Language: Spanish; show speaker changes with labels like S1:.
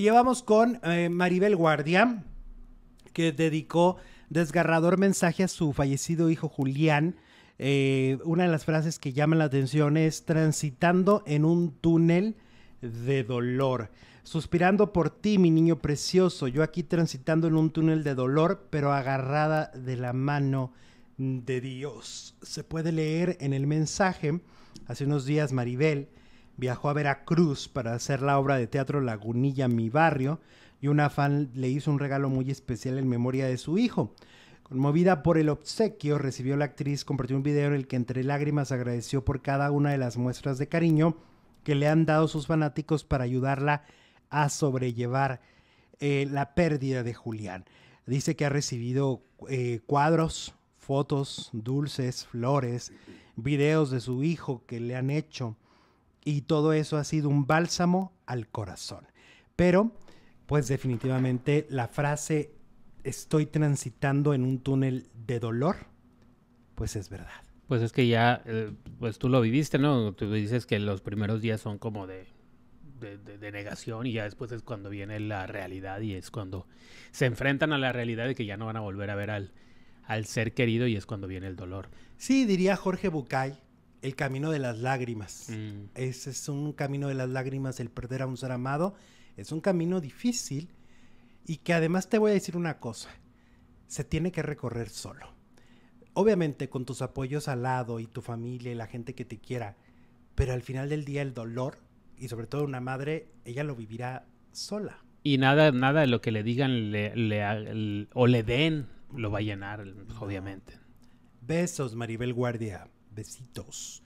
S1: llevamos con eh, Maribel Guardia, que dedicó desgarrador mensaje a su fallecido hijo Julián. Eh, una de las frases que llama la atención es transitando en un túnel de dolor. Suspirando por ti, mi niño precioso, yo aquí transitando en un túnel de dolor, pero agarrada de la mano de Dios. Se puede leer en el mensaje, hace unos días Maribel viajó a Veracruz para hacer la obra de teatro Lagunilla Mi Barrio y una fan le hizo un regalo muy especial en memoria de su hijo. Conmovida por el obsequio, recibió la actriz, compartió un video en el que entre lágrimas agradeció por cada una de las muestras de cariño que le han dado sus fanáticos para ayudarla a sobrellevar eh, la pérdida de Julián. Dice que ha recibido eh, cuadros, fotos, dulces, flores, videos de su hijo que le han hecho y todo eso ha sido un bálsamo al corazón. Pero, pues definitivamente la frase estoy transitando en un túnel de dolor, pues es verdad.
S2: Pues es que ya, eh, pues tú lo viviste, ¿no? Tú dices que los primeros días son como de, negación y ya después es cuando viene la realidad y es cuando se enfrentan a la realidad de que ya no van a volver a ver al, al ser querido y es cuando viene el dolor.
S1: Sí, diría Jorge Bucay, el camino de las lágrimas. Mm. Ese es un camino de las lágrimas, el perder a un ser amado. Es un camino difícil y que además te voy a decir una cosa, se tiene que recorrer solo. Obviamente con tus apoyos al lado y tu familia y la gente que te quiera, pero al final del día el dolor y sobre todo una madre, ella lo vivirá sola.
S2: Y nada, nada de lo que le digan le, o le den lo va a llenar, obviamente. Besos, Maribel Guardia. Besitos.